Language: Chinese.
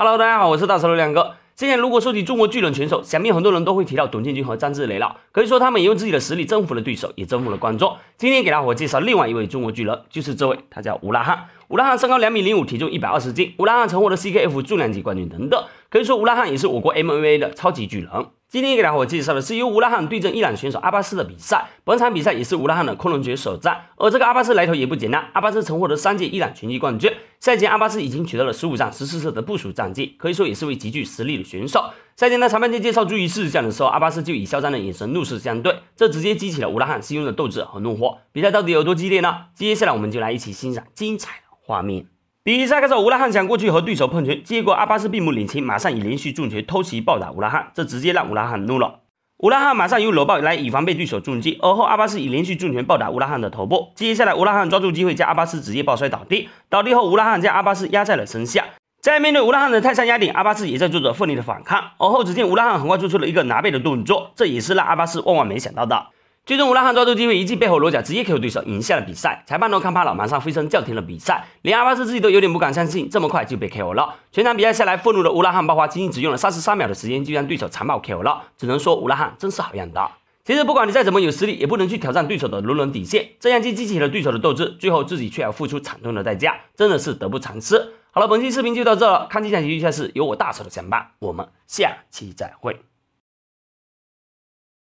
Hello，大家好，我是大石头亮哥。现在如果说起中国巨人拳手，想必很多人都会提到董建军和张志磊了。可以说他们也用自己的实力征服了对手，也征服了观众。今天给大伙介绍另外一位中国巨人，就是这位，他叫吴拉汉。吴拉汉身高两米零五，体重一百二十斤。吴拉汉曾获得 CKF 重量级冠军等等，可以说吴拉汉也是我国 MMA 的超级巨人。今天给大伙介绍的是由乌拉罕对阵伊朗选手阿巴斯的比赛。本场比赛也是乌拉罕的昆仑决首战，而这个阿巴斯来头也不简单。阿巴斯曾获得三届伊朗拳击冠军，赛前阿巴斯已经取得了十五战十四胜的不署战绩，可以说也是位极具实力的选手。赛前在裁判介绍注意事项的时候，阿巴斯就以嚣张的眼神怒视相对，这直接激起了乌拉罕心中的斗志和怒火。比赛到底有多激烈呢？接下来我们就来一起欣赏精彩的画面。比赛开始，乌拉汉想过去和对手碰拳，结果阿巴斯并不领情，马上以连续重拳偷袭暴打乌拉汉，这直接让乌拉汉怒了。乌拉汉马上用搂抱来以防被对手重击，而后阿巴斯以连续重拳暴打乌拉汉的头部。接下来，乌拉汉抓住机会将阿巴斯直接抱摔倒地，倒地后乌拉汉将阿巴斯压在了身下。在面对乌拉汉的泰山压顶，阿巴斯也在做着奋力的反抗。而后只见乌拉汉很快做出了一个拿背的动作，这也是让阿巴斯万万没想到的。最终，乌拉汉抓住机会，一记背后裸脚，直接 KO 对手，赢下了比赛。裁判都看怕了，马上飞身叫停了比赛，连阿巴斯自己都有点不敢相信，这么快就被 KO 了。全场比赛下来，愤怒的乌拉汉爆发，仅仅只用了三十三秒的时间就让对手残暴 KO 了。只能说，乌拉汉真是好样的。其实，不管你再怎么有实力，也不能去挑战对手的轮轮底线，这样既激起了对手的斗志，最后自己却要付出惨痛的代价，真的是得不偿失。好了，本期视频就到这了，看精彩体育赛事，有我大手的相伴，我们下期再会。